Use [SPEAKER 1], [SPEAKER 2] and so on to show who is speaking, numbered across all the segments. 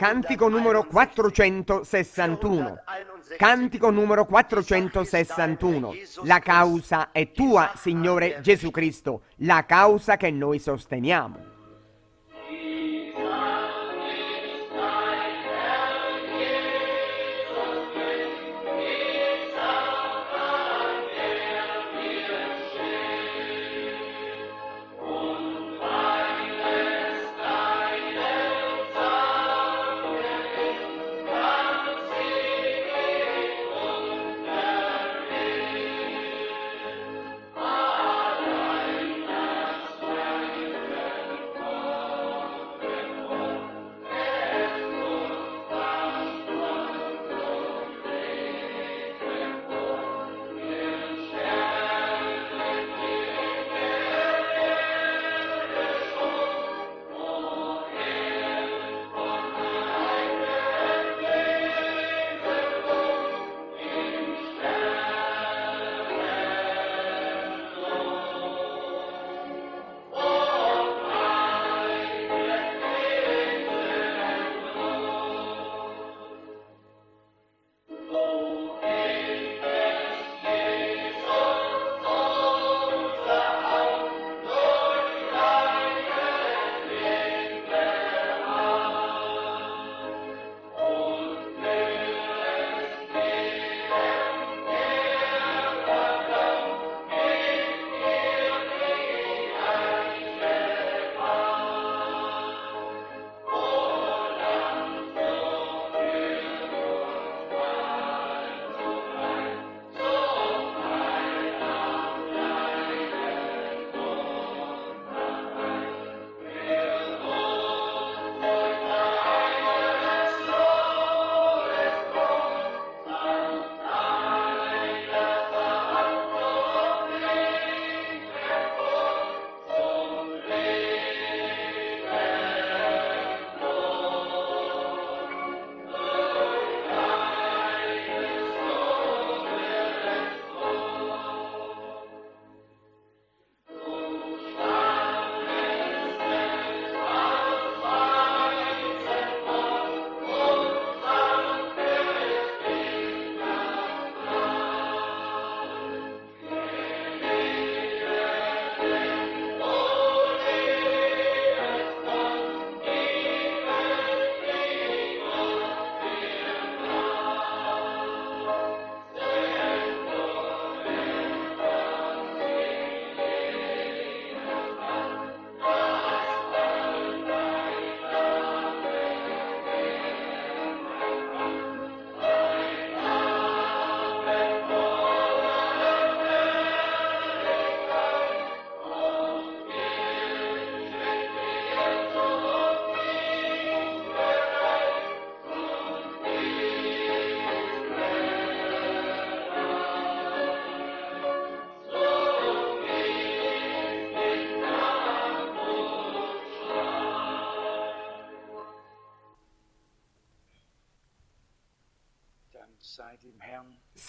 [SPEAKER 1] Cantico numero 461. Cantico numero 461. La causa è tua, Signore Gesù Cristo, la causa che noi sosteniamo.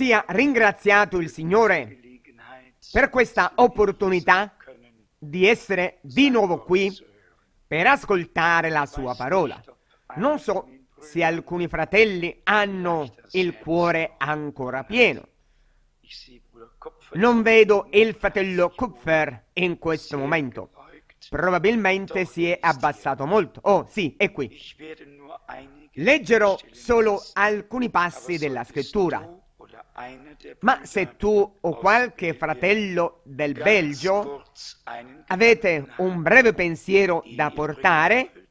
[SPEAKER 1] sia ringraziato il Signore per questa opportunità di essere di nuovo qui per ascoltare la sua parola. Non so se alcuni fratelli hanno il cuore ancora pieno. Non vedo il fratello Kupfer in questo momento. Probabilmente si è abbassato molto. Oh, sì, è qui. Leggerò solo alcuni passi della scrittura. Ma se tu o qualche fratello del Belgio avete un breve pensiero da portare,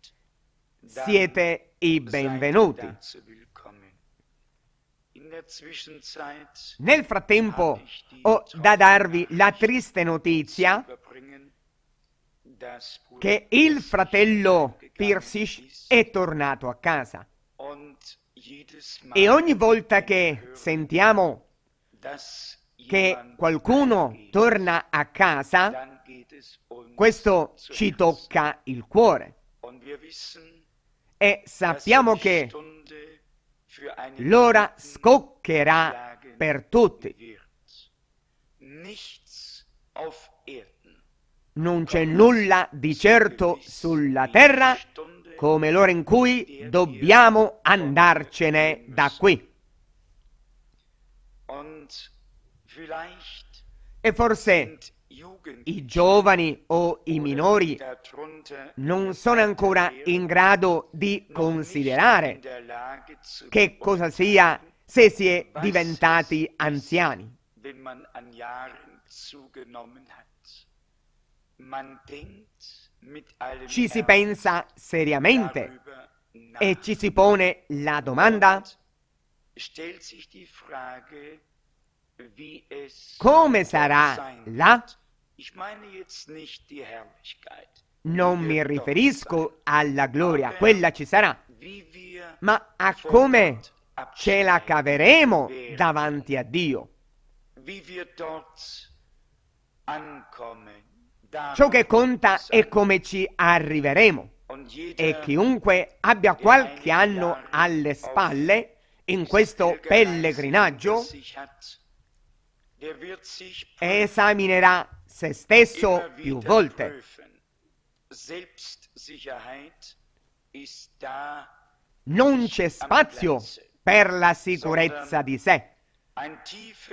[SPEAKER 1] siete i benvenuti. Nel frattempo ho da darvi la triste notizia che il fratello Pirsich è tornato a casa. E ogni volta che sentiamo che qualcuno torna a casa,
[SPEAKER 2] questo ci
[SPEAKER 1] tocca il cuore. E sappiamo che
[SPEAKER 2] l'ora scoccherà per tutti.
[SPEAKER 1] Non c'è nulla di certo sulla terra come l'ora in cui dobbiamo andarcene da qui. E forse i giovani o i minori non sono ancora in grado di considerare
[SPEAKER 2] che cosa
[SPEAKER 1] sia se si è diventati anziani.
[SPEAKER 2] Man denkt, ci si pensa
[SPEAKER 1] seriamente e ci si pone la domanda
[SPEAKER 2] come sarà
[SPEAKER 1] la? Non äh, mi riferisco alla gloria, quella ci sarà, ma a come ce la caveremo davanti a Dio.
[SPEAKER 2] Wie wir dort ankommen.
[SPEAKER 1] Ciò che conta è come ci arriveremo e chiunque abbia qualche anno alle spalle in questo pellegrinaggio esaminerà se stesso più volte. Non c'è spazio per la sicurezza di sé,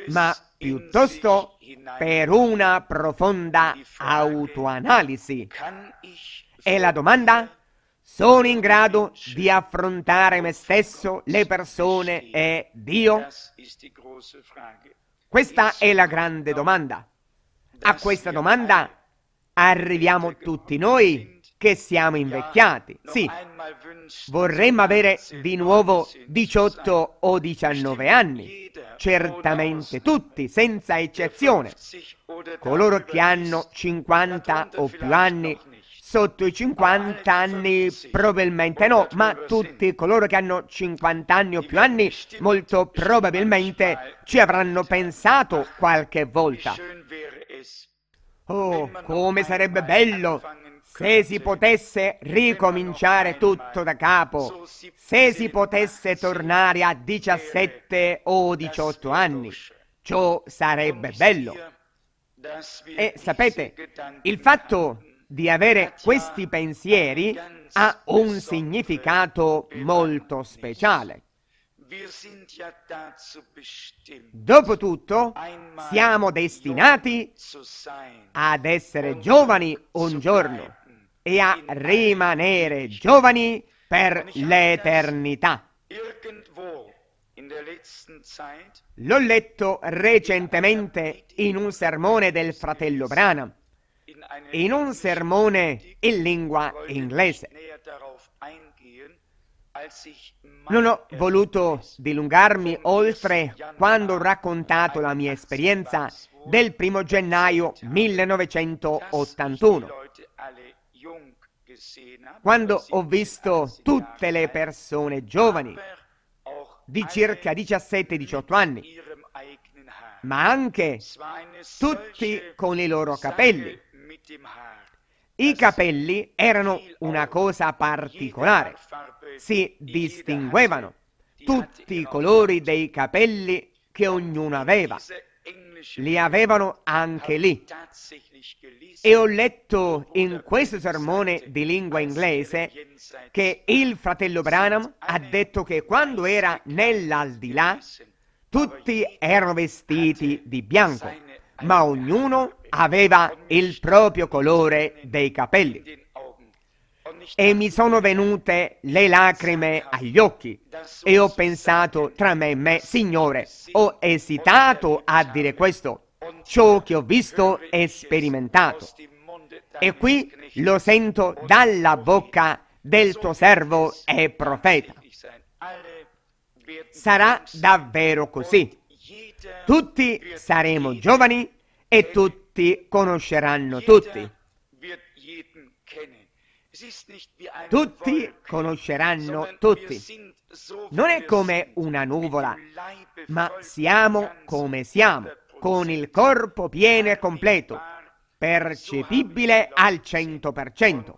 [SPEAKER 1] ma piuttosto per una profonda autoanalisi. E la domanda? Sono in grado di affrontare me stesso, le persone e Dio? Questa è la grande domanda. A questa domanda arriviamo tutti noi che siamo invecchiati. Sì, vorremmo avere di nuovo 18 o 19 anni. Certamente tutti, senza eccezione. Coloro che hanno 50 o più anni, sotto i 50 anni probabilmente no, ma tutti coloro che hanno 50 anni o più anni molto probabilmente ci avranno pensato ah, qualche volta. Oh, come sarebbe bello se si potesse ricominciare tutto da capo, se si potesse tornare a 17 o 18 anni, ciò sarebbe bello. E sapete, il fatto di avere questi pensieri ha un significato molto speciale. Dopotutto, siamo destinati ad essere giovani un giorno e a rimanere giovani per l'eternità. L'ho letto recentemente in un sermone del fratello Branham, in un sermone in lingua inglese. Non ho voluto dilungarmi oltre quando ho raccontato la mia esperienza del primo gennaio 1981 quando ho visto tutte le persone giovani di circa 17-18 anni, ma anche tutti con i loro capelli. I capelli erano una cosa particolare, si distinguevano tutti i colori dei capelli che ognuno aveva li avevano anche lì. E ho letto in questo sermone di lingua inglese che il fratello Branham ha detto che quando era nell'aldilà tutti erano vestiti di bianco, ma ognuno aveva il proprio colore dei capelli e mi sono venute le lacrime agli occhi e ho pensato tra me e me, Signore, ho esitato a dire questo, ciò che ho visto e sperimentato. E qui lo sento dalla bocca del tuo servo e profeta. Sarà davvero così. Tutti saremo giovani e tutti conosceranno tutti.
[SPEAKER 2] Tutti
[SPEAKER 1] conosceranno tutti. Non è come una nuvola, ma siamo come siamo, con il corpo pieno e completo, percepibile al 100%.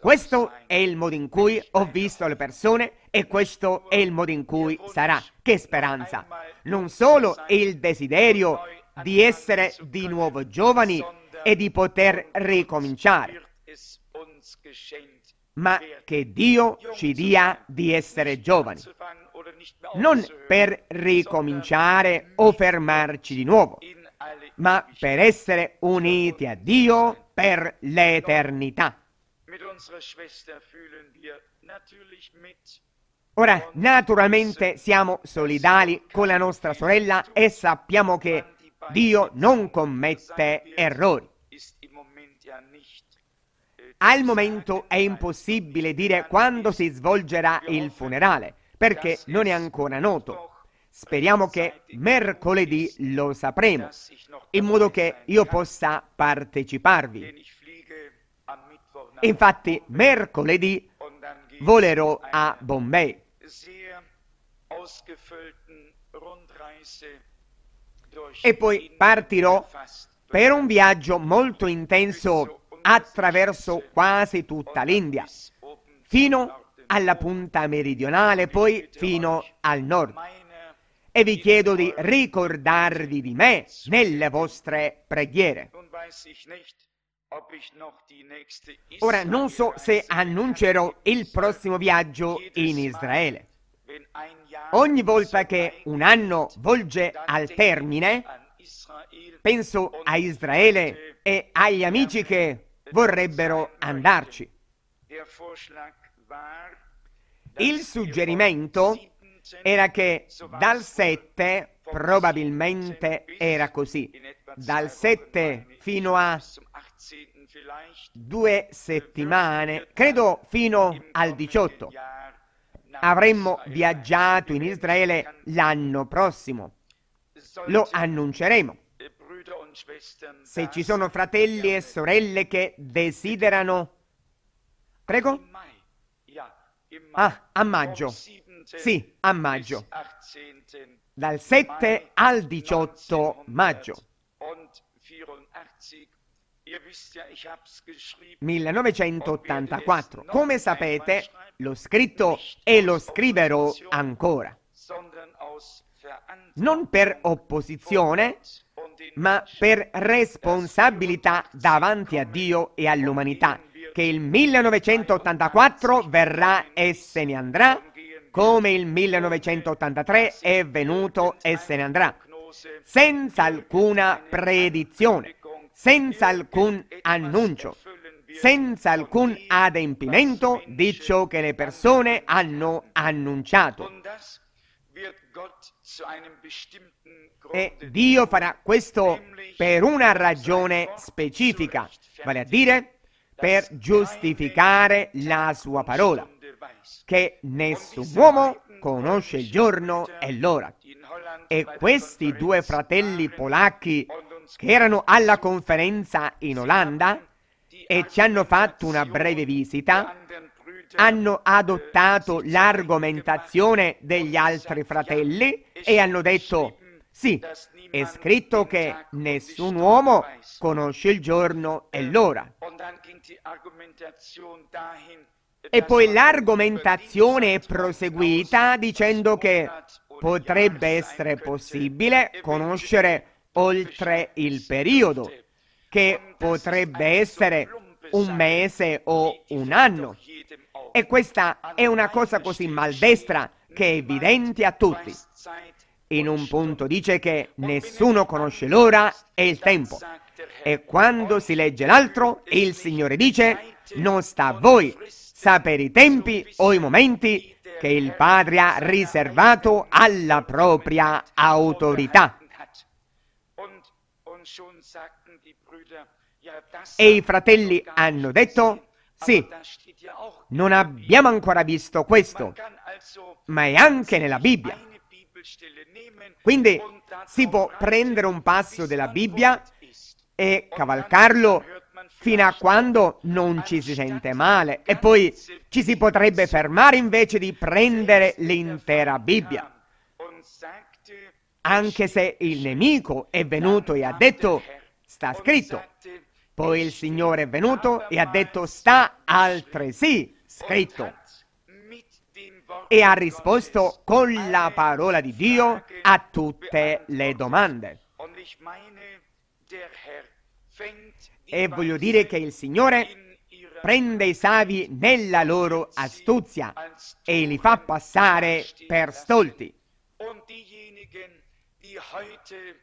[SPEAKER 1] Questo è il modo in cui ho visto le persone e questo è il modo in cui sarà. Che speranza! Non solo il desiderio di essere di nuovo giovani e di poter ricominciare, ma che Dio ci dia di essere giovani, non per ricominciare o fermarci di nuovo, ma per essere uniti a Dio per l'eternità. Ora, naturalmente siamo solidali con la nostra sorella e sappiamo che Dio non commette errori. Al momento è impossibile dire quando si svolgerà il funerale, perché non è ancora noto. Speriamo che mercoledì lo sapremo, in modo che io possa parteciparvi. Infatti mercoledì
[SPEAKER 2] volerò a
[SPEAKER 1] Bombay.
[SPEAKER 2] E poi partirò
[SPEAKER 1] per un viaggio molto intenso attraverso quasi tutta l'India, fino alla punta meridionale, poi fino al nord. E vi chiedo di ricordarvi di me nelle vostre preghiere. Ora non so se annuncerò il prossimo viaggio in Israele. Ogni volta che un anno volge al termine, penso a Israele e agli amici che vorrebbero andarci. Il suggerimento era che dal 7, probabilmente era così, dal 7 fino a due settimane, credo fino al 18, avremmo viaggiato in Israele l'anno prossimo. Lo annunceremo se ci sono fratelli e sorelle che desiderano... Prego? Ah, a maggio. Sì, a maggio.
[SPEAKER 2] Dal 7
[SPEAKER 1] al 18 maggio. 1984. Come sapete, l'ho scritto e lo scriverò ancora. Non per opposizione, ma per responsabilità davanti a Dio e all'umanità, che il 1984 verrà e se ne andrà, come il 1983 è venuto e se ne andrà, senza alcuna predizione, senza alcun annuncio, senza alcun adempimento di ciò che le persone hanno annunciato. E Dio farà questo per una ragione specifica, vale a dire per giustificare la sua parola, che nessun uomo conosce il giorno e l'ora. E questi due fratelli polacchi che erano alla conferenza in Olanda e ci hanno fatto una breve visita, hanno adottato l'argomentazione degli altri fratelli e hanno detto sì, è scritto che nessun uomo conosce il giorno e l'ora. E poi l'argomentazione è proseguita dicendo che potrebbe essere possibile conoscere oltre il periodo, che potrebbe essere un mese o un anno. E questa è una cosa così maldestra che è evidente a tutti. In un punto dice che nessuno conosce l'ora e il tempo. E quando si legge l'altro, il Signore dice, non sta a voi sapere i tempi o i momenti che il Padre ha riservato alla propria autorità. E i fratelli hanno detto, sì, non abbiamo ancora visto questo, ma è anche nella Bibbia. Quindi si può prendere un passo della Bibbia e cavalcarlo fino a quando non ci si sente male e poi ci si potrebbe fermare invece di prendere l'intera Bibbia. Anche se il nemico è venuto e ha detto, sta scritto, poi il Signore è venuto e ha detto sta altresì scritto. E ha risposto con la parola di Dio a tutte le domande. E voglio dire che il Signore prende i savi nella loro astuzia e li fa passare per stolti.
[SPEAKER 2] E che oggi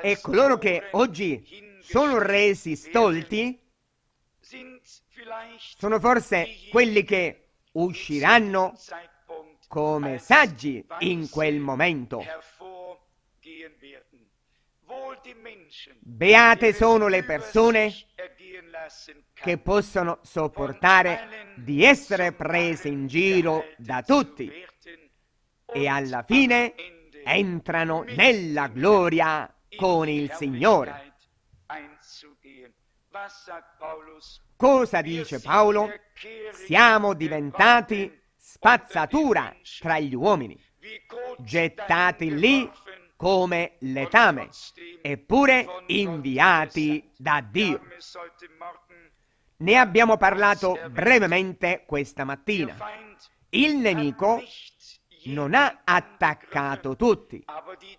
[SPEAKER 2] e coloro
[SPEAKER 1] che oggi sono resi stolti sono forse quelli che usciranno come saggi in quel momento.
[SPEAKER 2] Beate sono le persone
[SPEAKER 1] che possono sopportare di essere prese in giro da tutti e alla fine entrano nella gloria con il Signore. Cosa dice Paolo? Siamo diventati spazzatura tra gli uomini, gettati lì come letame, eppure inviati da Dio. Ne abbiamo parlato brevemente questa mattina. Il nemico non ha attaccato tutti,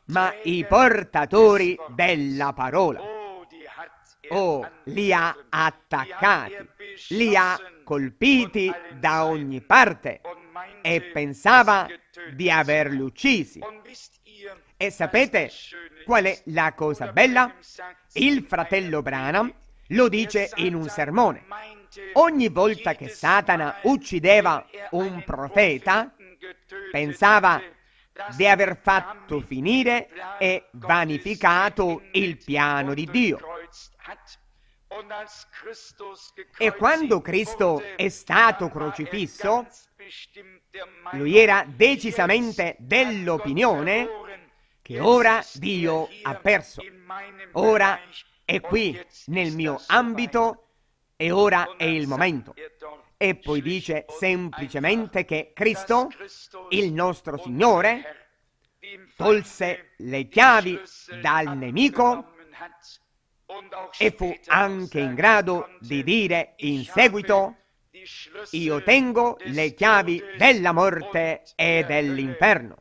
[SPEAKER 3] ma i
[SPEAKER 1] portatori della parola. Oh, oh li ha attaccati, li ha colpiti da ogni parte e pensava di averli uccisi. E sapete qual è la cosa bella? Il fratello Branham lo dice in un sermone. Ogni volta che Satana uccideva un profeta, Pensava di aver fatto finire e vanificato il piano di Dio. E quando Cristo è stato crocifisso, lui era decisamente dell'opinione che ora Dio ha perso. Ora è qui nel mio ambito e ora è il momento e poi dice semplicemente che Cristo, il nostro Signore, tolse le chiavi dal nemico e fu anche in grado di dire in seguito io tengo le chiavi della morte e dell'inferno.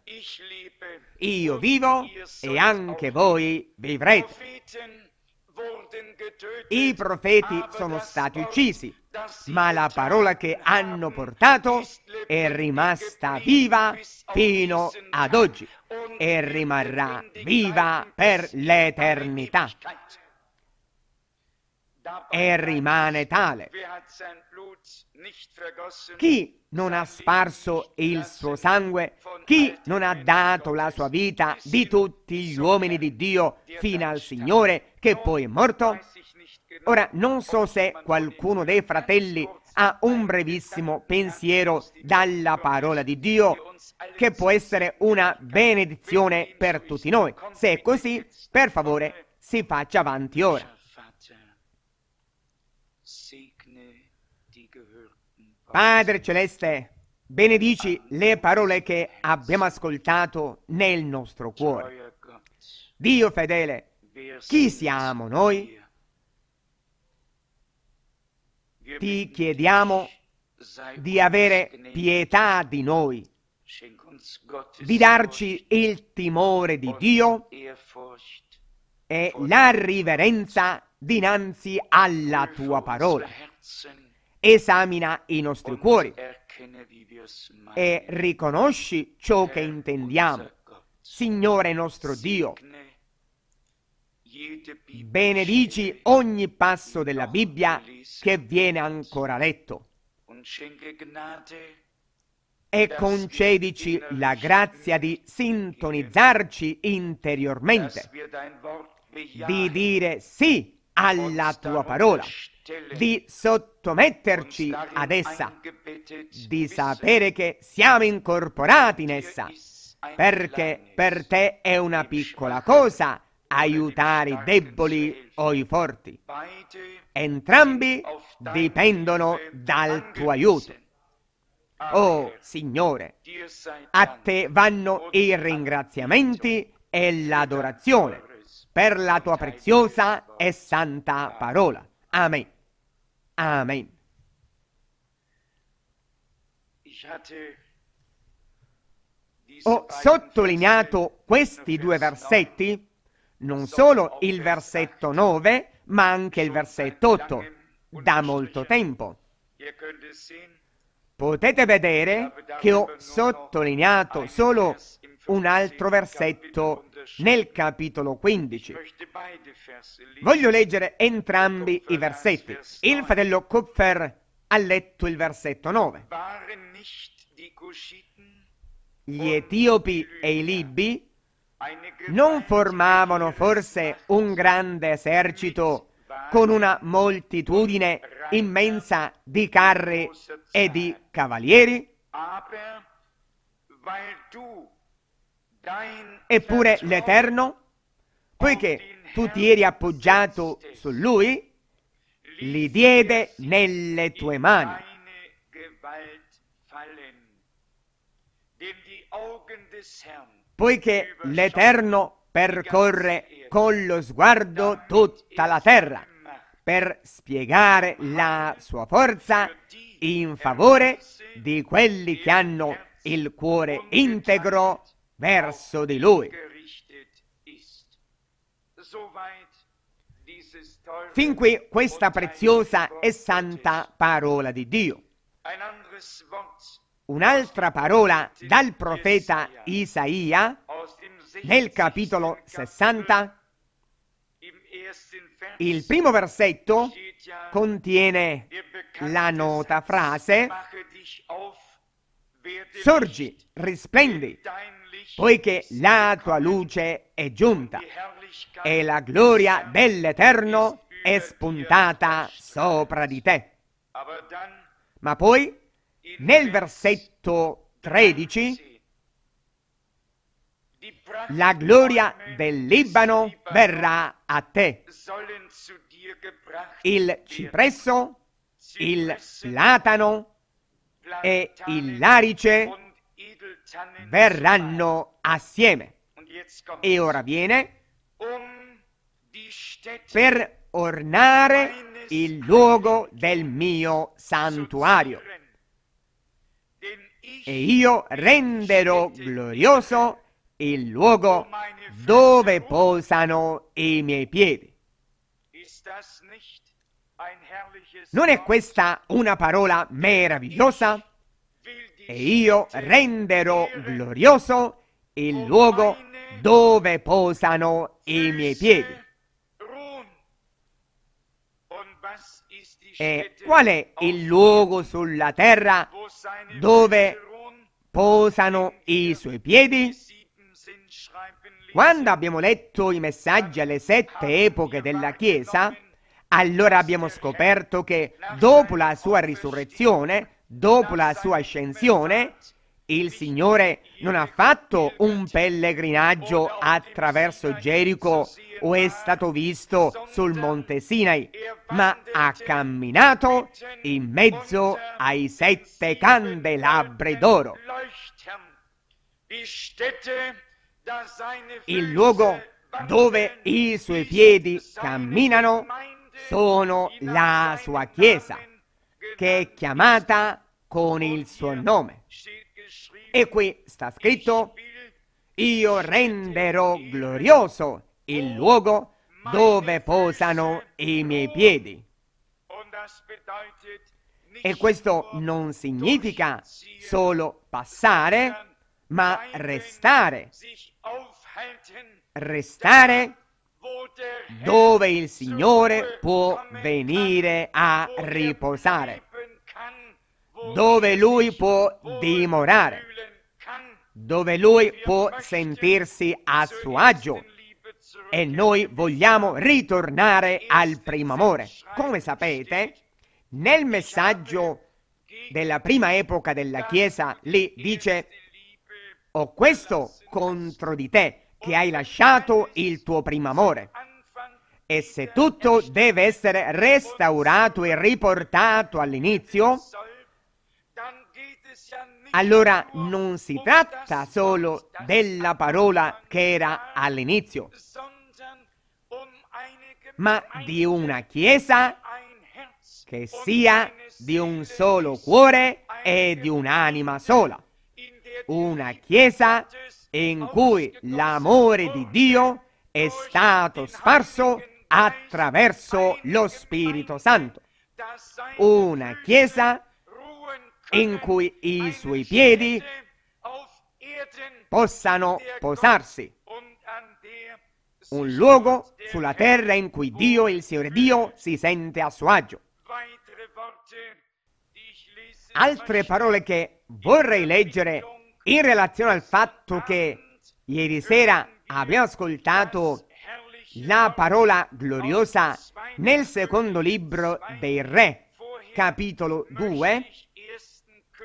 [SPEAKER 1] Io vivo e anche voi vivrete. I profeti sono stati uccisi, ma la parola che hanno portato è rimasta viva fino ad oggi e rimarrà viva per l'eternità
[SPEAKER 2] e rimane tale. Chi
[SPEAKER 1] non ha sparso il suo sangue, chi non ha dato la sua vita di tutti gli uomini di Dio fino al Signore che poi è morto, Ora, non so se qualcuno dei fratelli ha un brevissimo pensiero dalla parola di Dio, che può essere una benedizione per tutti noi. Se è così, per favore, si faccia avanti ora. Padre Celeste, benedici le parole che abbiamo ascoltato nel nostro cuore. Dio fedele, chi siamo noi? ti chiediamo di avere pietà di noi,
[SPEAKER 2] di darci
[SPEAKER 1] il timore di Dio e la riverenza dinanzi alla tua parola. Esamina i nostri cuori
[SPEAKER 2] e riconosci
[SPEAKER 1] ciò che intendiamo. Signore nostro Dio, Benedici ogni passo della Bibbia che viene ancora letto
[SPEAKER 2] e concedici la
[SPEAKER 1] grazia di sintonizzarci interiormente, di dire sì alla tua parola, di sottometterci ad essa, di sapere che siamo incorporati in essa, perché per te è una piccola cosa aiutare i deboli o i forti. Entrambi dipendono dal tuo aiuto. Oh Signore, a te vanno i ringraziamenti e l'adorazione per la tua preziosa e santa parola. Amen. Amen. Ho sottolineato questi due versetti non solo il versetto 9, ma anche il versetto 8, da molto tempo. Potete vedere che ho sottolineato solo un altro versetto nel capitolo 15.
[SPEAKER 2] Voglio leggere
[SPEAKER 1] entrambi i versetti. Il fratello Kupfer ha letto il versetto 9. Gli etiopi e i libi non formavano forse un grande esercito con una moltitudine immensa di carri e di cavalieri? Eppure l'Eterno, poiché tu ti eri appoggiato su Lui, li diede nelle tue mani.
[SPEAKER 2] Denn die Augen des Herrn
[SPEAKER 1] poiché l'Eterno percorre con lo sguardo tutta la terra per spiegare la sua forza in favore di quelli che hanno il cuore integro verso di Lui. Fin qui questa preziosa e santa parola di Dio un'altra parola dal profeta Isaia nel capitolo 60. Il primo versetto contiene la nota frase Sorgi, risplendi, poiché la tua luce è giunta e la gloria dell'Eterno è spuntata sopra di te. Ma poi nel versetto 13 la gloria del Libano verrà a te. Il cipresso, il platano e il larice verranno assieme. E ora viene per ornare il luogo del mio santuario e io renderò glorioso il luogo dove posano i miei piedi. Non è questa una parola meravigliosa? E io renderò glorioso il luogo dove posano i miei piedi. e qual è il luogo sulla terra dove posano i suoi piedi? Quando abbiamo letto i messaggi alle sette epoche della Chiesa, allora abbiamo scoperto che dopo la sua risurrezione, dopo la sua ascensione, il Signore non ha fatto un pellegrinaggio attraverso Gerico o è stato visto sul monte Sinai, ma ha camminato in mezzo ai sette candelabri d'oro. Il luogo dove i suoi piedi camminano sono la sua chiesa, che è chiamata con il suo nome. E qui sta scritto, io renderò glorioso il luogo dove posano i miei piedi. E questo non significa solo passare, ma restare. Restare dove il Signore può venire a riposare dove lui può dimorare, dove lui può sentirsi a suo agio. E noi vogliamo ritornare al primo amore. Come sapete, nel messaggio della prima epoca della Chiesa, lì dice, ho questo contro di te, che hai lasciato il tuo primo amore. E se tutto deve essere restaurato e riportato all'inizio, allora non si tratta solo della parola che era all'inizio, ma di una Chiesa che sia di un solo cuore e di un'anima sola. Una Chiesa in cui l'amore di Dio è stato sparso attraverso lo Spirito Santo. Una Chiesa in cui i suoi piedi possano posarsi. Un luogo sulla terra in cui Dio, il Signore Dio, si sente a suo agio. Altre parole che vorrei leggere in relazione al fatto che ieri sera abbiamo ascoltato la parola gloriosa nel secondo libro dei Re, capitolo 2,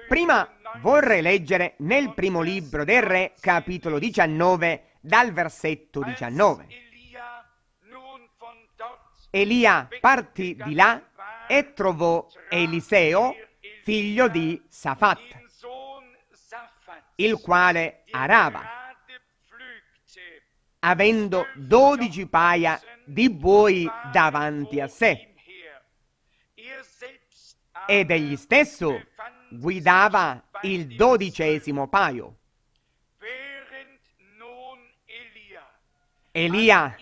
[SPEAKER 1] Prima vorrei leggere nel primo libro del Re, capitolo 19, dal versetto 19. Elia partì di là e trovò Eliseo, figlio di Safat, il quale arava, avendo dodici paia di buoi davanti a sé. Ed egli stesso guidava il dodicesimo paio. Elia,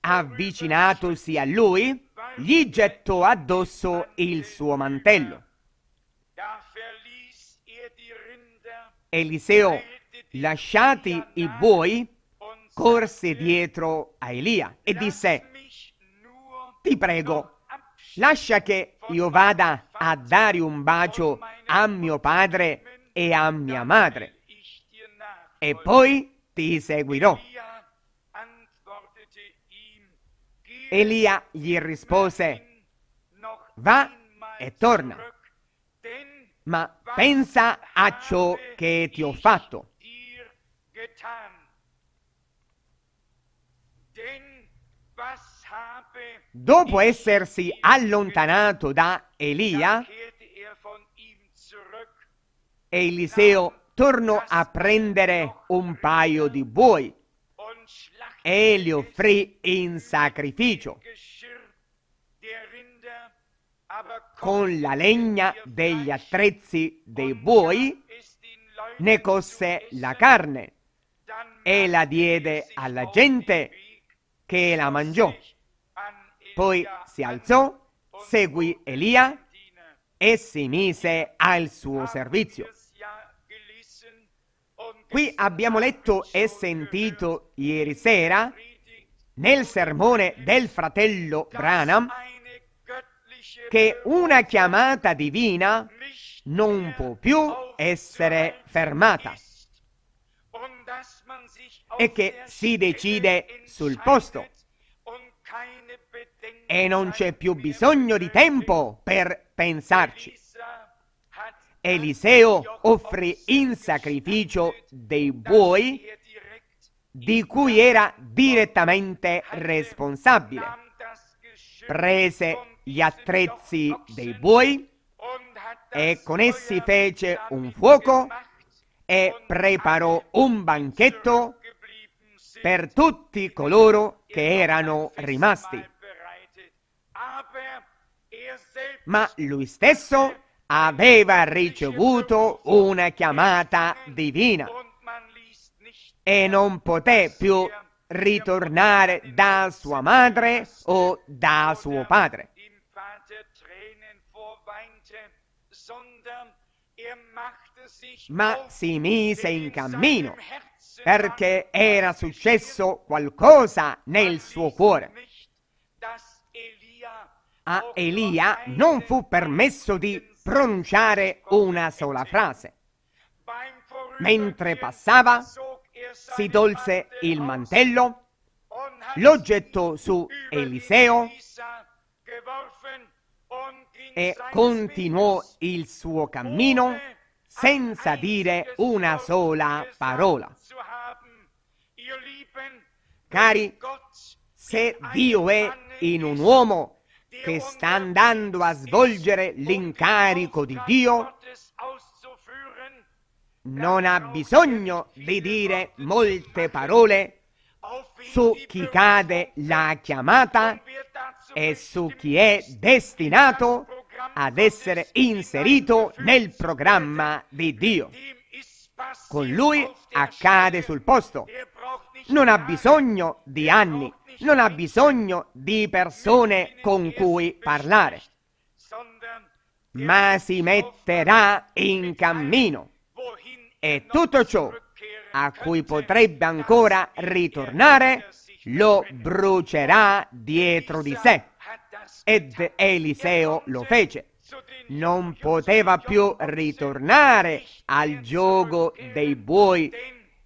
[SPEAKER 1] avvicinatosi a lui, gli gettò addosso il suo mantello. Eliseo, lasciati i buoi, corse dietro a Elia e disse, ti prego, Lascia che io vada a dare un bacio a mio padre e a mia madre e poi ti seguirò. Elia gli rispose, va e torna, ma pensa a ciò che ti ho fatto. Dopo essersi allontanato da Elia, Eliseo tornò a prendere un paio di buoi e li offrì in sacrificio con la legna degli attrezzi dei buoi ne cosse la carne e la diede alla gente che la mangiò. Poi si alzò, seguì Elia e si mise al suo servizio. Qui abbiamo letto e sentito ieri sera, nel sermone del fratello Branham, che una chiamata divina non può più essere fermata e che si decide sul posto e non c'è più bisogno di tempo per pensarci. Eliseo offrì in sacrificio dei buoi di cui era direttamente responsabile. Prese gli attrezzi dei buoi e con essi fece un fuoco e preparò un banchetto per tutti coloro che erano rimasti ma lui stesso aveva ricevuto una chiamata divina e non poté più ritornare da sua madre o da suo padre. Ma si mise in cammino perché era successo qualcosa nel suo cuore a Elia non fu permesso di pronunciare una sola frase. Mentre passava, si tolse il mantello, lo gettò su Eliseo e continuò il suo cammino senza dire una sola parola. Cari, se Dio è in un uomo che sta andando a svolgere l'incarico di Dio non ha bisogno di dire molte parole su chi cade la chiamata e su chi è destinato ad essere inserito nel programma di Dio. Con lui accade sul posto. Non ha bisogno di anni, non ha bisogno di persone con cui parlare, ma si metterà in cammino. E tutto ciò a cui potrebbe ancora ritornare lo brucerà dietro di sé. Ed Eliseo lo fece. Non poteva più ritornare al gioco dei buoi.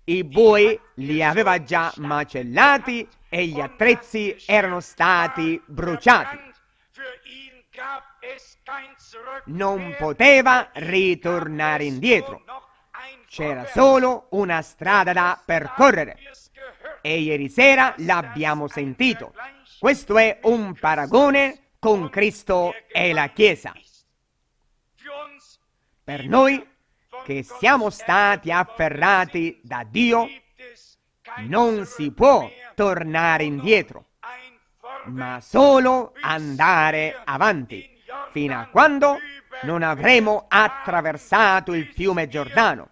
[SPEAKER 1] I buoi li aveva già macellati e gli attrezzi erano stati bruciati. Non poteva ritornare indietro. C'era solo una strada da percorrere. E ieri sera l'abbiamo sentito. Questo è un paragone con Cristo e la Chiesa. Per noi che siamo stati afferrati da Dio non si può tornare indietro, ma solo andare avanti, fino a quando non avremo attraversato il fiume Giordano,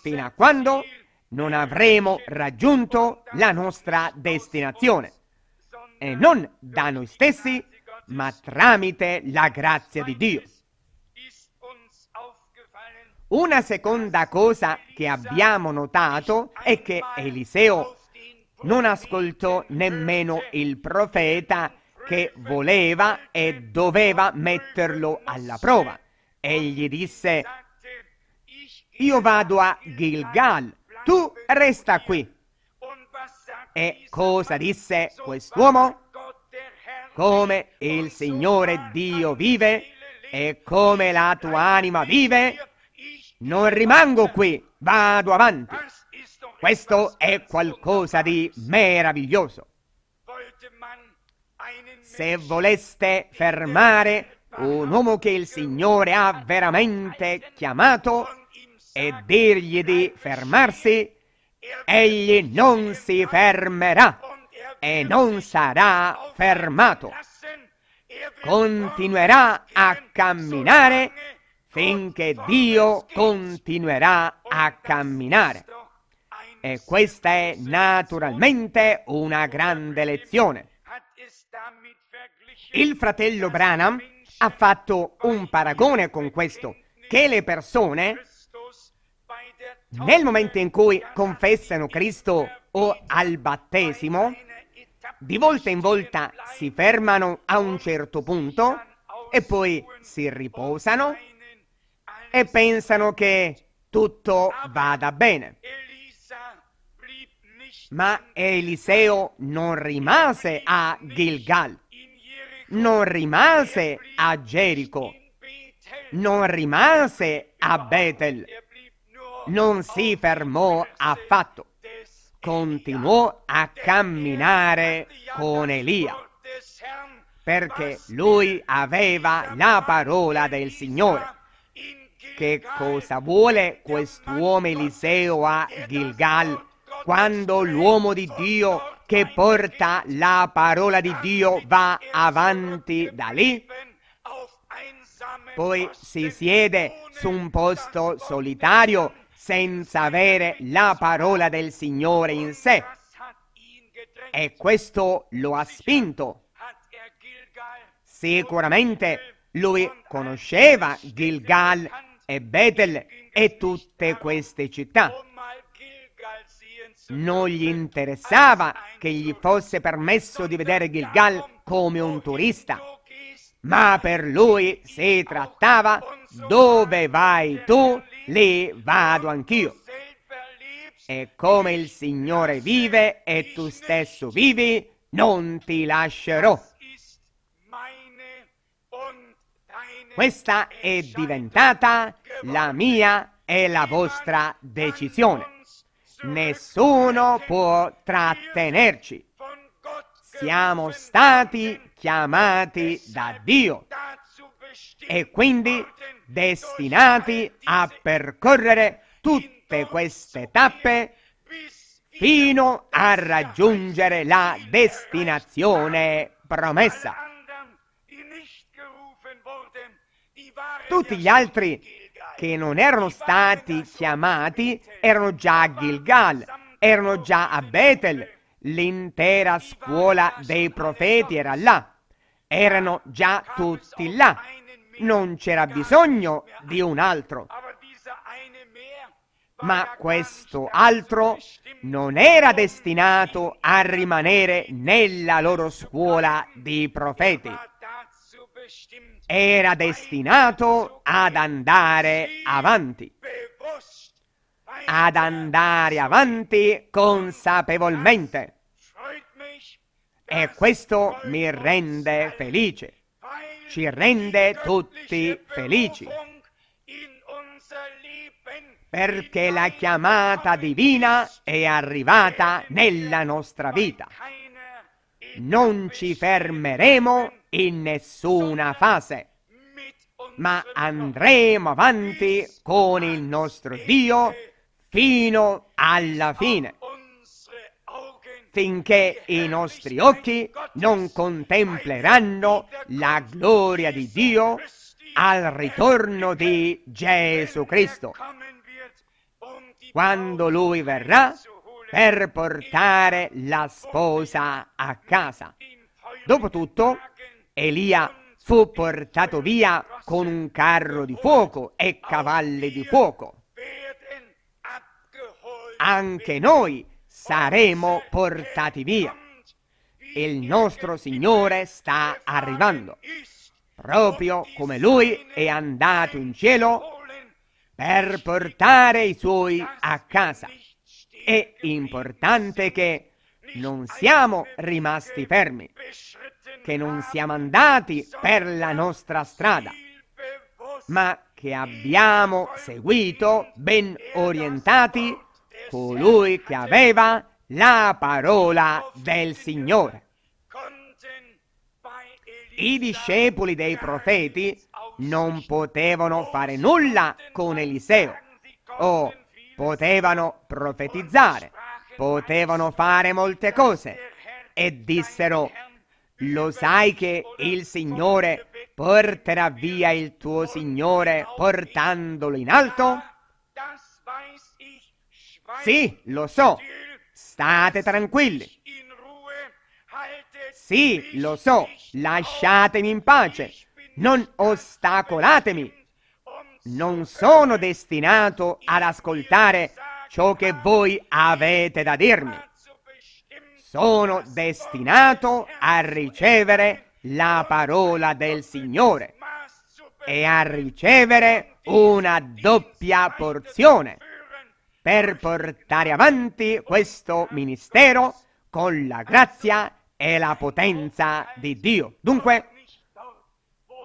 [SPEAKER 1] fino a quando non avremo raggiunto la nostra destinazione, e non da noi stessi, ma tramite la grazia di Dio. Una seconda cosa che abbiamo notato è che Eliseo non ascoltò nemmeno il profeta che voleva e doveva metterlo alla prova. Egli disse, io vado a Gilgal, tu resta qui. E cosa disse quest'uomo? Come il Signore Dio vive e come la tua anima vive, non rimango qui, vado avanti. Questo è qualcosa di meraviglioso. Se voleste fermare un uomo che il Signore ha veramente chiamato e dirgli di fermarsi, er egli non si fermerà er e non sarà fermato. Er Continuerà a camminare finché Dio continuerà a camminare. E questa è naturalmente una grande lezione. Il fratello Branham ha fatto un paragone con questo, che le persone, nel momento in cui confessano Cristo o al battesimo, di volta in volta si fermano a un certo punto e poi si riposano e pensano che tutto vada bene. Ma Eliseo non rimase a Gilgal, non rimase a Gerico, non rimase a Betel, non si fermò affatto, continuò a camminare con Elia, perché lui aveva la parola del Signore che cosa vuole quest'uomo Eliseo a Gilgal quando l'uomo di Dio che porta la parola di Dio va avanti da lì poi si siede su un posto solitario senza avere la parola del Signore in sé. E questo lo ha spinto. Sicuramente lui conosceva Gilgal e Betel e tutte queste città. Non gli interessava che gli fosse permesso di vedere Gilgal come un turista, ma per lui si trattava dove vai tu, lì vado anch'io. E come il Signore vive e tu stesso vivi, non ti lascerò. Questa è diventata la mia e la vostra decisione. Nessuno può trattenerci. Siamo stati chiamati da Dio e quindi destinati a percorrere tutte queste tappe fino a raggiungere la destinazione promessa. Tutti gli altri che non erano stati chiamati erano già a Gilgal, erano già a Betel, l'intera scuola dei profeti era là, erano già tutti là, non c'era bisogno di un altro. Ma questo altro non era destinato a rimanere nella loro scuola di profeti era destinato ad andare avanti, ad andare avanti consapevolmente. E questo mi rende felice, ci rende tutti felici, perché la chiamata divina è arrivata nella nostra vita. Non ci fermeremo in nessuna fase, ma andremo avanti con il nostro Dio fino alla fine, finché i nostri occhi non contempleranno la gloria di Dio al ritorno di Gesù Cristo, quando Lui verrà per portare la sposa a casa. Dopotutto, Elia fu portato via con un carro di fuoco e cavalli di fuoco. Anche noi saremo portati via. Il nostro Signore sta arrivando. Proprio come Lui è andato in cielo per portare i Suoi a casa. È importante che non siamo rimasti fermi che non siamo andati per la nostra strada, ma che abbiamo seguito ben orientati colui che aveva la parola del Signore. I discepoli dei profeti non potevano fare nulla con Eliseo, o potevano profetizzare, potevano fare molte cose, e dissero lo sai che il Signore porterà via il tuo Signore portandolo in alto? Sì, lo so. State tranquilli. Sì, lo so. Lasciatemi in pace. Non ostacolatemi. Non sono destinato ad ascoltare ciò che voi avete da dirmi sono destinato a ricevere la parola del Signore e a ricevere una doppia porzione per portare avanti questo ministero con la grazia e la potenza di Dio. Dunque,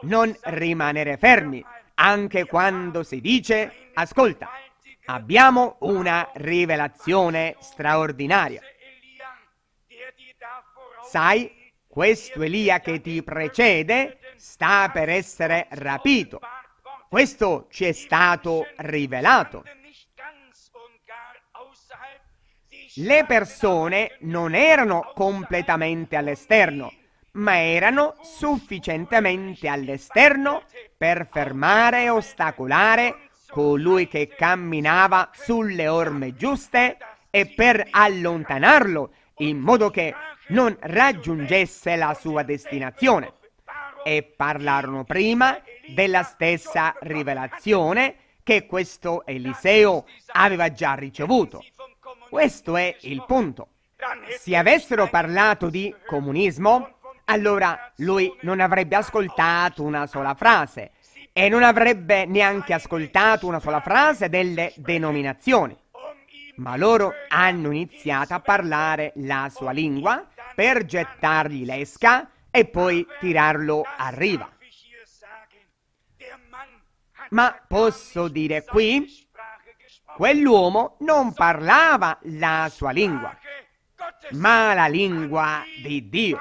[SPEAKER 1] non rimanere fermi, anche quando si dice, ascolta, abbiamo una rivelazione straordinaria. Sai, questo Elia che ti precede sta per essere rapito. Questo ci è stato rivelato. Le persone non erano completamente all'esterno, ma erano sufficientemente all'esterno per fermare e ostacolare colui che camminava sulle orme giuste e per allontanarlo in modo che non raggiungesse la sua destinazione. E parlarono prima della stessa rivelazione che questo Eliseo aveva già ricevuto. Questo è il punto. Se avessero parlato di comunismo, allora lui non avrebbe ascoltato una sola frase e non avrebbe neanche ascoltato una sola frase delle denominazioni ma loro hanno iniziato a parlare la sua lingua per gettargli l'esca e poi tirarlo a riva. Ma posso dire qui, quell'uomo non parlava la sua lingua, ma la lingua di Dio.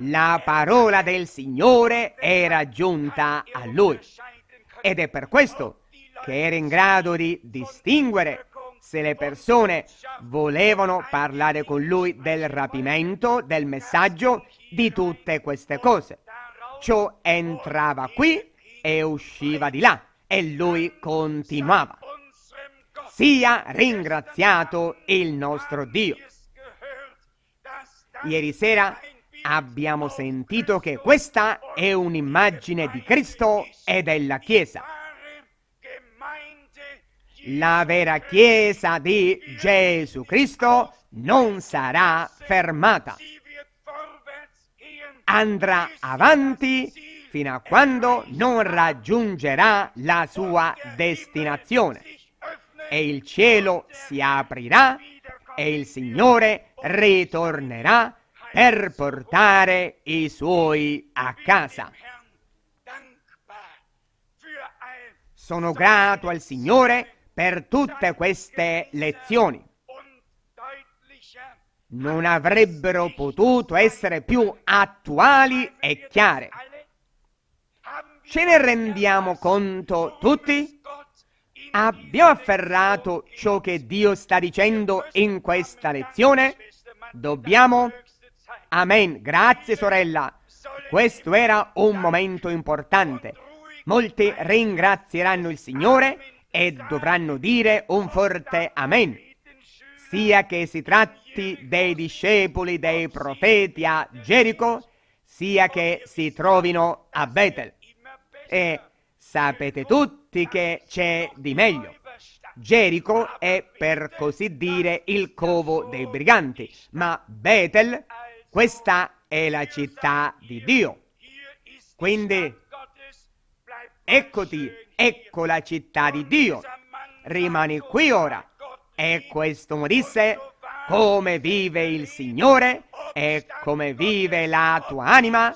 [SPEAKER 1] La parola del Signore era giunta a lui ed è per questo che era in grado di distinguere se le persone volevano parlare con lui del rapimento, del messaggio, di tutte queste cose. Ciò entrava qui e usciva di là e lui continuava. Sia ringraziato il nostro Dio. Ieri sera abbiamo sentito che questa è un'immagine di Cristo e della Chiesa. La vera Chiesa di Gesù Cristo non sarà fermata. Andrà avanti fino a quando non raggiungerà la sua destinazione e il cielo si aprirà e il Signore ritornerà per portare i suoi a casa. Sono grato al Signore per tutte queste lezioni non avrebbero potuto essere più attuali e chiare. Ce ne rendiamo conto tutti? Abbiamo afferrato ciò che Dio sta dicendo in questa lezione? Dobbiamo? Amen. Grazie sorella. Questo era un momento importante. Molti ringrazieranno il Signore e dovranno dire un forte Amen, sia che si tratti dei discepoli dei profeti a Gerico, sia che si trovino a Betel. E sapete tutti che c'è di meglio. Gerico è per così dire il covo dei briganti, ma Betel, questa è la città di Dio. Quindi, eccoti ecco la città di Dio, rimani qui ora. E quest'uomo disse, come vive il Signore e come vive la tua anima,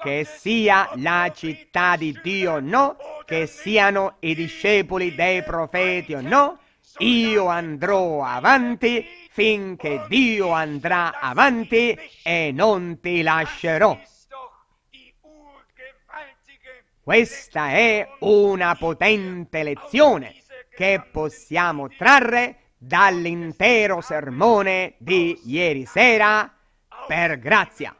[SPEAKER 1] che sia la città di Dio o no, che siano i discepoli dei profeti o no, io andrò avanti finché Dio andrà avanti e non ti lascerò. Questa è una potente lezione che possiamo trarre dall'intero sermone di ieri sera
[SPEAKER 3] per grazia.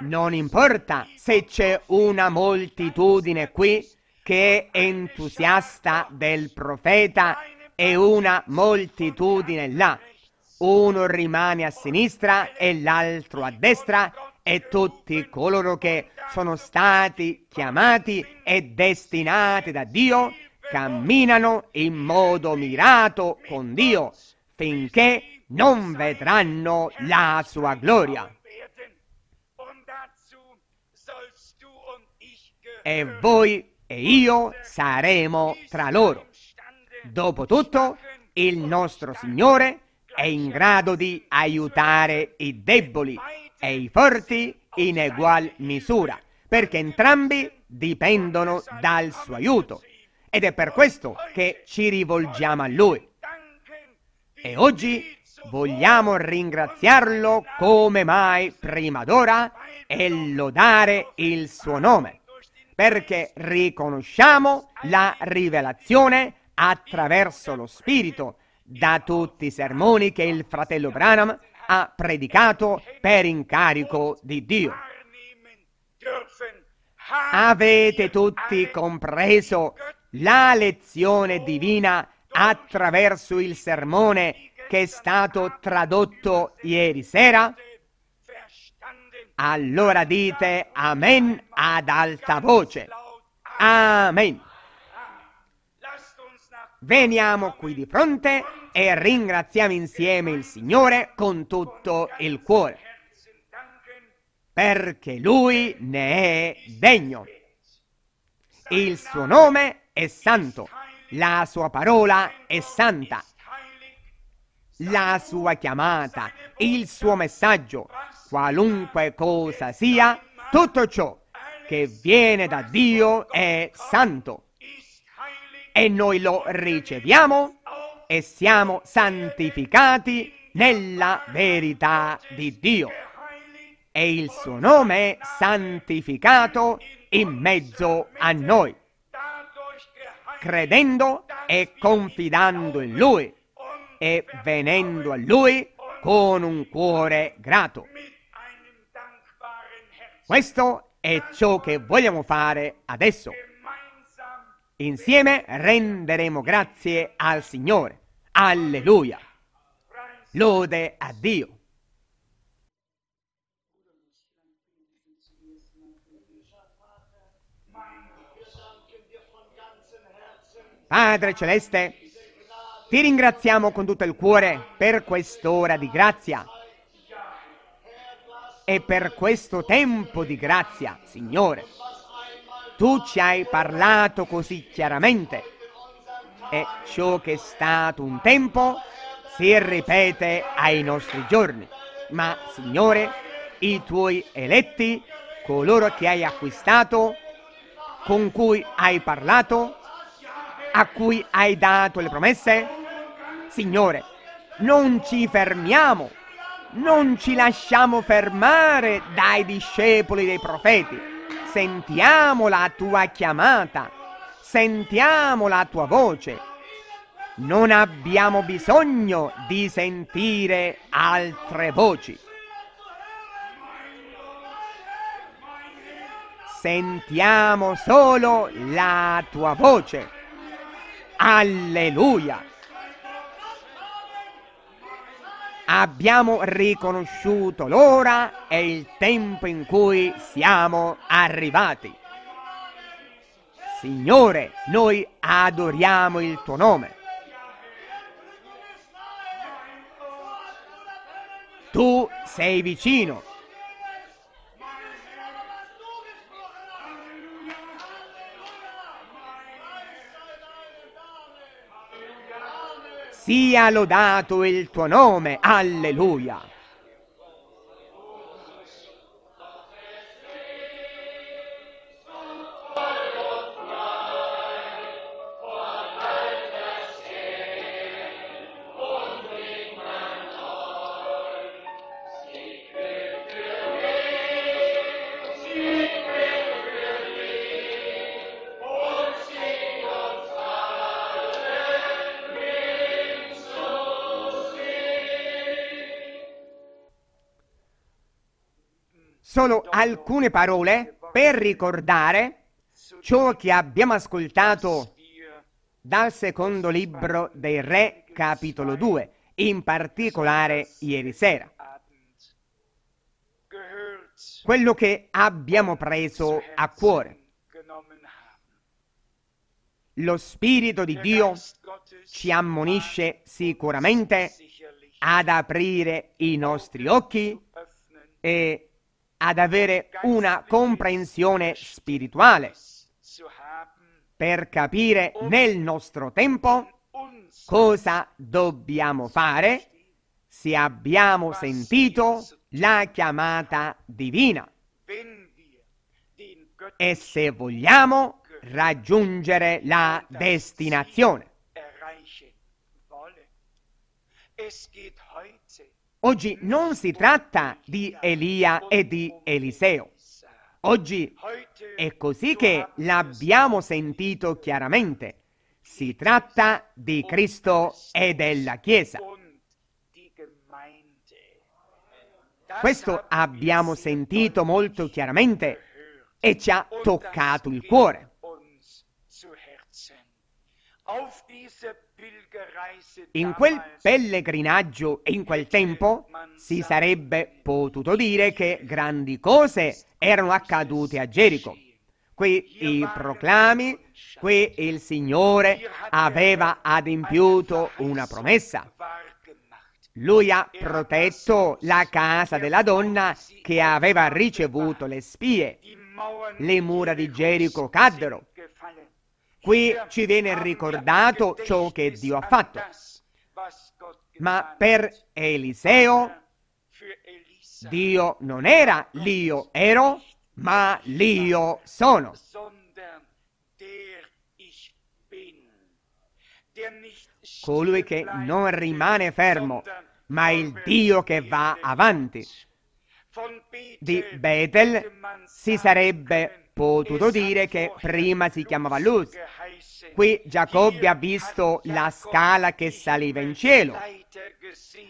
[SPEAKER 1] Non importa se c'è una moltitudine qui che è entusiasta del profeta e una moltitudine là. Uno rimane a sinistra e l'altro a destra e tutti coloro che sono stati chiamati e destinati da Dio camminano in modo mirato con Dio finché non vedranno la sua gloria. E voi e io saremo tra loro. Dopotutto, il nostro Signore è in grado di aiutare i deboli e i forti in egual misura, perché entrambi dipendono dal suo aiuto. Ed è per questo che ci rivolgiamo a Lui. E oggi vogliamo ringraziarlo come mai prima d'ora e lodare il suo nome, perché riconosciamo la rivelazione attraverso lo Spirito da tutti i sermoni che il fratello Branham ha predicato per incarico di Dio. Avete tutti compreso la lezione divina attraverso il sermone che è stato tradotto ieri sera? Allora dite Amen ad alta voce. Amen. Veniamo qui di fronte e ringraziamo insieme il Signore con tutto il cuore, perché Lui ne è degno. Il suo nome è santo, la sua parola è santa, la sua chiamata, il suo messaggio, qualunque cosa sia, tutto ciò che viene da Dio è santo. E noi lo riceviamo e siamo santificati nella verità di Dio. E il suo nome è santificato in mezzo a noi, credendo e confidando in Lui e venendo a Lui con un cuore grato. Questo è ciò che vogliamo fare adesso. Insieme renderemo grazie al Signore. Alleluia. Lode a Dio. Padre Celeste, ti ringraziamo con tutto il cuore per quest'ora di grazia e per questo tempo di grazia, Signore. Tu ci hai parlato così chiaramente e ciò che è stato un tempo si ripete ai nostri giorni. Ma, Signore, i tuoi eletti, coloro che hai acquistato, con cui hai parlato, a cui hai dato le promesse, Signore, non ci fermiamo, non ci lasciamo fermare dai discepoli dei profeti. Sentiamo la tua chiamata sentiamo la tua voce. Non abbiamo bisogno di sentire altre voci. Sentiamo solo la tua voce. Alleluia! abbiamo riconosciuto l'ora e il tempo in cui siamo arrivati. Signore, noi adoriamo il tuo nome. Tu sei vicino. Sia lodato il tuo nome, alleluia. solo alcune parole per ricordare ciò che abbiamo ascoltato dal secondo libro dei Re, capitolo 2, in particolare ieri sera. Quello che abbiamo preso a cuore. Lo Spirito di Dio ci ammonisce sicuramente ad aprire i nostri occhi e ad avere una comprensione spirituale per capire nel nostro tempo cosa dobbiamo fare se abbiamo sentito la chiamata divina e se vogliamo raggiungere la destinazione. Er Oggi non si tratta di Elia e di Eliseo. Oggi è così che l'abbiamo sentito chiaramente. Si tratta di Cristo e della Chiesa. Questo abbiamo sentito molto chiaramente e ci ha toccato il cuore. In quel pellegrinaggio e in quel tempo si sarebbe potuto dire che grandi cose erano accadute a Gerico. Qui i proclami, qui il Signore aveva adempiuto una promessa. Lui ha protetto la casa della donna che aveva ricevuto le spie. Le mura di Gerico caddero, Qui ci viene ricordato ciò che Dio ha fatto. Ma per Eliseo Dio non era l'io ero, ma l'io sono. Colui che non rimane fermo, ma il Dio che va avanti. Di Betel si sarebbe potuto dire che prima si chiamava Luz. Qui Giacobbe ha visto la scala che saliva in cielo,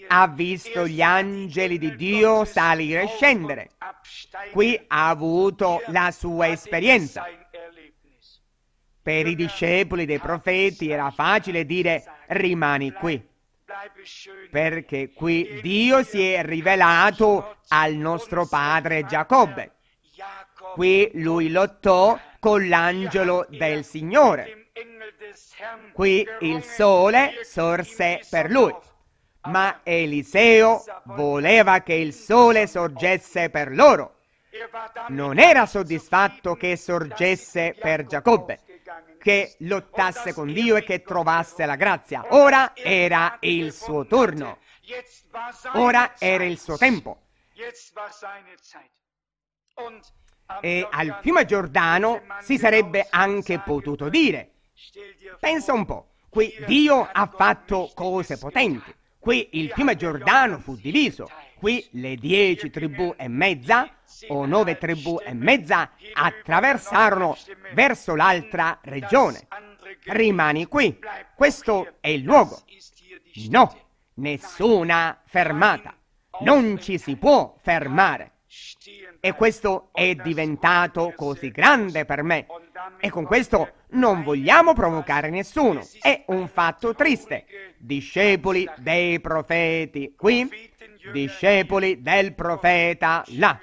[SPEAKER 1] ha visto gli angeli di Dio salire e scendere. Qui ha avuto la sua esperienza. Per i discepoli dei profeti era facile dire rimani qui, perché qui Dio si è rivelato al nostro padre Giacobbe Qui lui lottò con l'angelo del Signore. Qui il sole sorse per lui. Ma Eliseo voleva che il sole sorgesse per loro. Non era soddisfatto che sorgesse per Giacobbe, che lottasse con Dio e che trovasse la grazia. Ora era il suo turno.
[SPEAKER 2] Ora era il suo tempo e
[SPEAKER 1] al fiume Giordano si sarebbe anche potuto dire. Pensa un po', qui Dio ha fatto cose potenti, qui il fiume Giordano fu diviso, qui le dieci tribù e mezza o nove tribù e mezza attraversarono verso l'altra regione. Rimani qui, questo è il luogo. No, nessuna fermata, non ci si può fermare. E questo è diventato così grande per me. E con questo non vogliamo provocare nessuno. È un fatto triste. Discepoli dei profeti qui, discepoli del profeta là.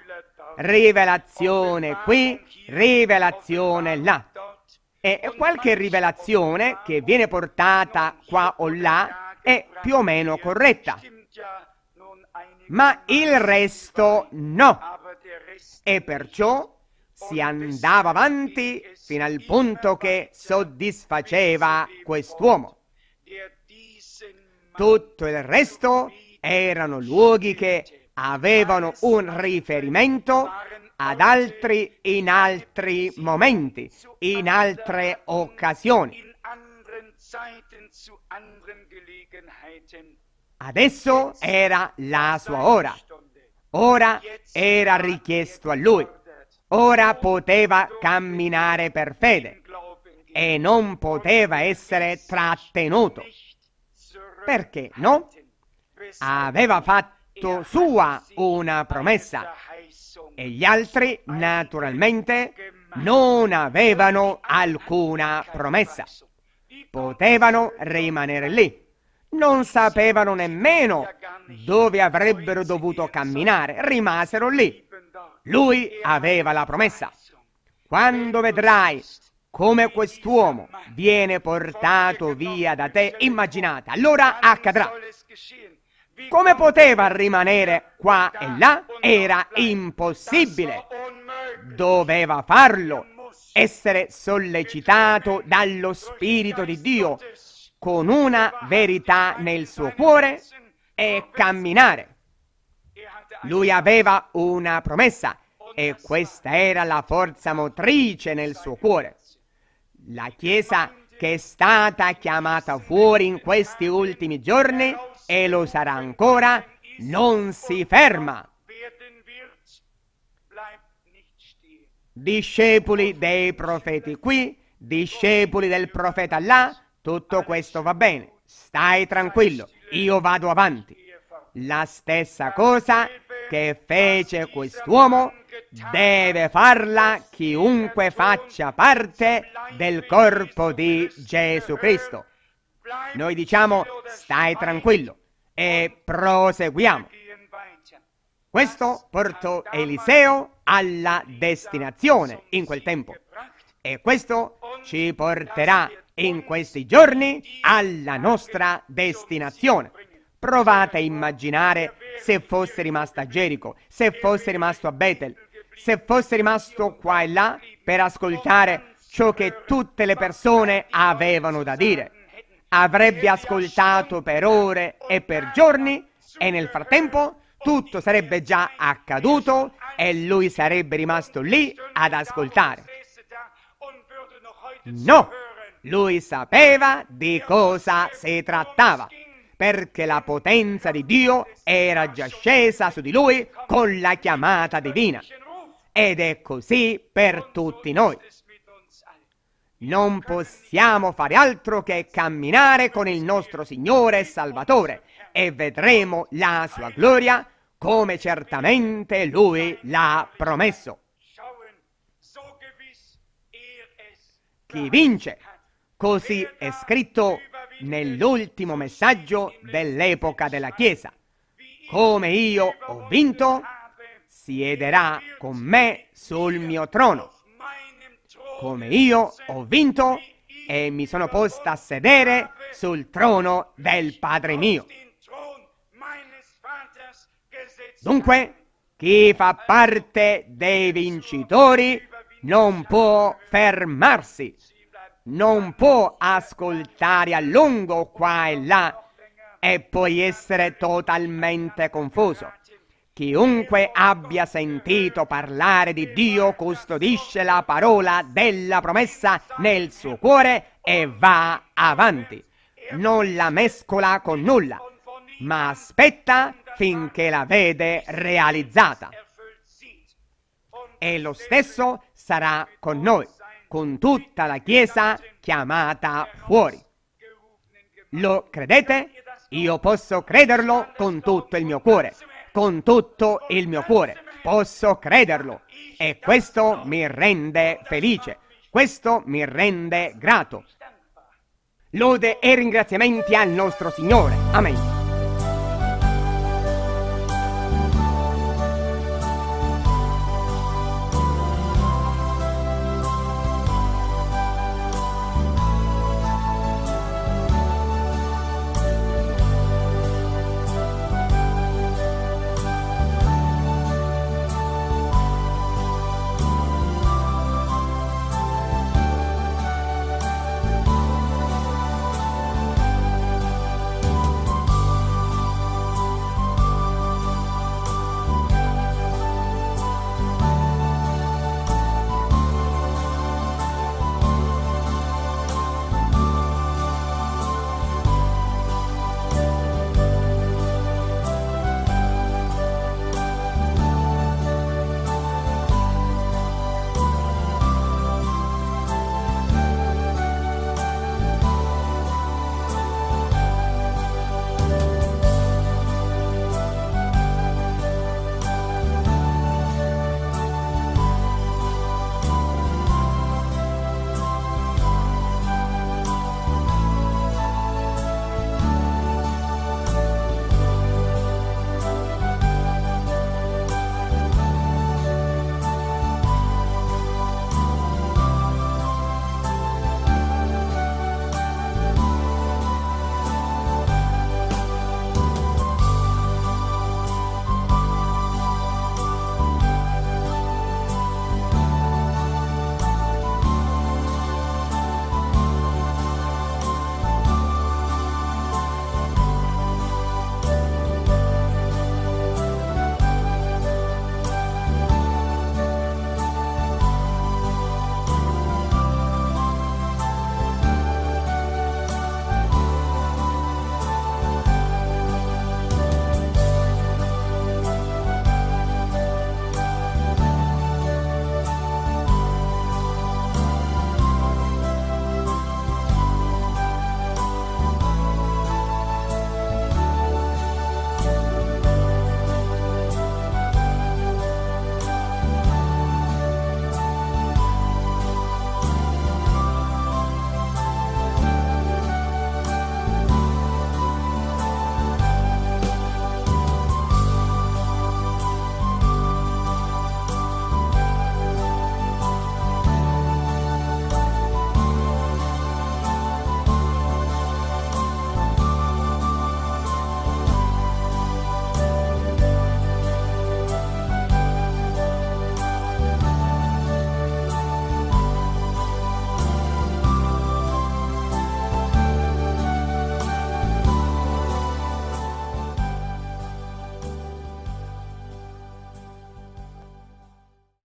[SPEAKER 1] Rivelazione qui, rivelazione là. E qualche rivelazione che viene portata qua o là è più o meno corretta ma il resto no. E perciò si andava avanti fino al punto che soddisfaceva quest'uomo. Tutto il resto erano luoghi che avevano un riferimento ad altri in altri momenti, in altre occasioni. Adesso era la sua ora. Ora era richiesto a lui. Ora poteva camminare per fede e non poteva essere trattenuto. Perché no? Aveva fatto sua una promessa e gli altri naturalmente non avevano alcuna promessa. Potevano rimanere lì non sapevano nemmeno dove avrebbero dovuto camminare, rimasero lì. Lui aveva la promessa. Quando vedrai come quest'uomo viene portato via da te, immaginate, allora accadrà. Come poteva rimanere qua e là? Era impossibile. Doveva farlo, essere sollecitato dallo Spirito di Dio con una verità nel suo cuore e camminare. Lui aveva una promessa e questa era la forza motrice nel suo cuore. La Chiesa che è stata chiamata fuori in questi ultimi giorni e lo sarà ancora, non si ferma. Discepoli dei profeti qui, discepoli del profeta là, tutto questo va bene, stai tranquillo, io vado avanti. La stessa cosa che fece quest'uomo deve farla chiunque faccia parte del corpo di Gesù Cristo. Noi diciamo stai tranquillo e proseguiamo. Questo portò Eliseo alla destinazione in quel tempo e questo ci porterà in questi giorni alla nostra destinazione. Provate a immaginare se fosse rimasto a Gerico, se fosse rimasto a Betel, se fosse rimasto qua e là per ascoltare ciò che tutte le persone avevano da dire. Avrebbe ascoltato per ore e per giorni e nel frattempo tutto sarebbe già accaduto e lui sarebbe rimasto lì ad ascoltare. No! Lui sapeva di cosa si trattava, perché la potenza di Dio era già scesa su di lui con la chiamata divina. Ed è così per tutti noi. Non possiamo fare altro che camminare con il nostro Signore e Salvatore e vedremo la sua gloria come certamente Lui l'ha promesso. Chi vince Così è scritto nell'ultimo messaggio dell'epoca della Chiesa. Come io ho vinto, siederà con me sul mio trono. Come io ho vinto e mi sono posta a sedere sul trono del Padre mio. Dunque, chi fa parte dei vincitori non può fermarsi non può ascoltare a lungo qua e là e poi essere totalmente confuso. Chiunque abbia sentito parlare di Dio custodisce la parola della promessa nel suo cuore e va avanti. Non la mescola con nulla, ma aspetta finché la vede realizzata. E lo stesso sarà con noi con tutta la Chiesa chiamata fuori. Lo credete? Io posso crederlo con tutto il mio cuore, con tutto il mio cuore. Posso crederlo e questo mi rende felice, questo mi rende grato. Lode e ringraziamenti al nostro Signore. Amen.